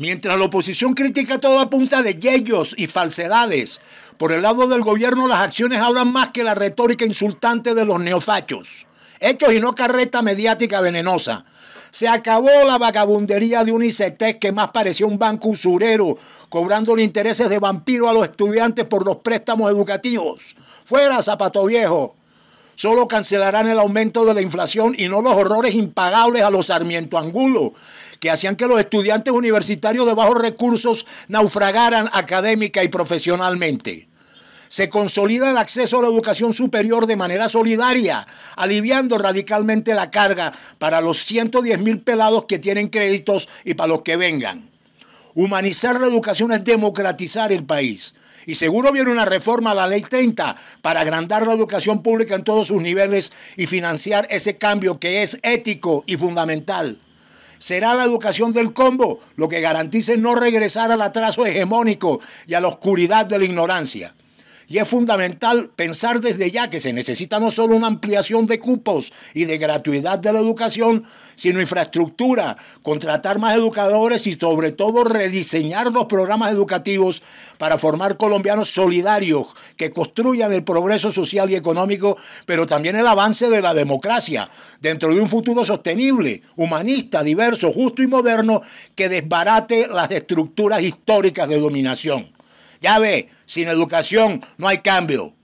Mientras la oposición critica todo a punta de yellos y falsedades, por el lado del gobierno las acciones hablan más que la retórica insultante de los neofachos. Hechos y no carreta mediática venenosa. Se acabó la vagabundería de un ICT que más parecía un banco usurero, cobrando intereses de vampiro a los estudiantes por los préstamos educativos. Fuera, zapato viejo. Solo cancelarán el aumento de la inflación y no los horrores impagables a los Sarmiento Angulo, que hacían que los estudiantes universitarios de bajos recursos naufragaran académica y profesionalmente. Se consolida el acceso a la educación superior de manera solidaria, aliviando radicalmente la carga para los 110 mil pelados que tienen créditos y para los que vengan. Humanizar la educación es democratizar el país. Y seguro viene una reforma a la ley 30 para agrandar la educación pública en todos sus niveles y financiar ese cambio que es ético y fundamental. Será la educación del combo lo que garantice no regresar al atraso hegemónico y a la oscuridad de la ignorancia. Y es fundamental pensar desde ya que se necesita no solo una ampliación de cupos y de gratuidad de la educación, sino infraestructura, contratar más educadores y sobre todo rediseñar los programas educativos para formar colombianos solidarios que construyan el progreso social y económico, pero también el avance de la democracia dentro de un futuro sostenible, humanista, diverso, justo y moderno que desbarate las estructuras históricas de dominación. Ya ve, sin educación no hay cambio.